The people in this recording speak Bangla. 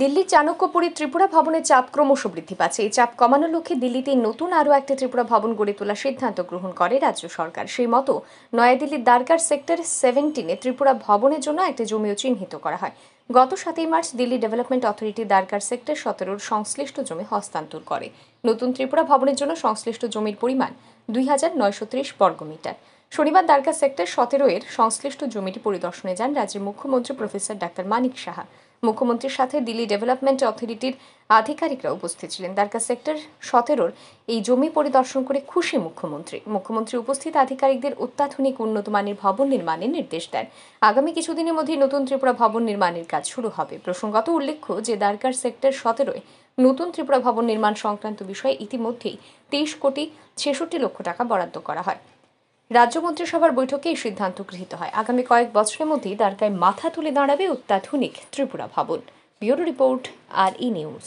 দিল্লির চাণক্যপুরী ত্রিপুরা ভবনের চাপ ক্রমশ বৃদ্ধি পাচ্ছে এই চাপ কমানোর লক্ষ্যে দিল্লিতে নতুন আরও একটি ত্রিপুরা ভবন গড়ে তোলার সিদ্ধান্ত গ্রহণ করে রাজ্য সরকার সেই মতো নয়াদিল্লির দ্বারকার সেক্টর সেভেন্টিনে ত্রিপুরা ভবনের জন্য একটি জমিও চিহ্নিত করা হয় গত সাতই মার্চ দিল্লি ডেভেলপমেন্ট অথরিটি দ্বারকার সেক্টর সতেরোর সংশ্লিষ্ট জমি হস্তান্তর করে নতুন ত্রিপুরা ভবনের জন্য সংশ্লিষ্ট জমির পরিমাণ দুই হাজার নয়শো ত্রিশ বর্গমিটার শনিবার দ্বারকা সেক্টর সতেরো এর সংশ্লিষ্ট জমিটি পরিদর্শনে যান রাজ্যের মুখ্যমন্ত্রী প্রফেসর ডাক্তার মানিক সাহা মুখ্যমন্ত্রীর সাথে দিল্লি ডেভেলপমেন্ট অথরিটির আধিকারিকরা উপস্থিত ছিলেন দ্বারকা সেক্টর সতেরোর এই জমি পরিদর্শন করে খুশি মুখ্যমন্ত্রী মুখ্যমন্ত্রী উপস্থিত আধিকারিকদের অত্যাধুনিক উন্নত মানের ভবন নির্মাণের নির্দেশ দেন আগামী কিছুদিনের মধ্যে নতুন ত্রিপুরা ভবন নির্মাণের কাজ শুরু হবে প্রসঙ্গত উল্লেখ্য যে দ্বারকার সেক্টর সতেরোয় নতুন ত্রিপুরা ভবন নির্মাণ সংক্রান্ত বিষয়ে ইতিমধ্যেই তেইশ কোটি ছেষট্টি লক্ষ টাকা বরাদ্দ করা হয় রাজ্য মন্ত্রিসভার বৈঠকে এই সিদ্ধান্ত গৃহীত হয় আগামী কয়েক বছরের মধ্যেই দ্বারকায় মাথা তুলে দাঁড়াবে অত্যাধুনিক ত্রিপুরা ভবন ব্যুরো রিপোর্ট আর ই নিউজ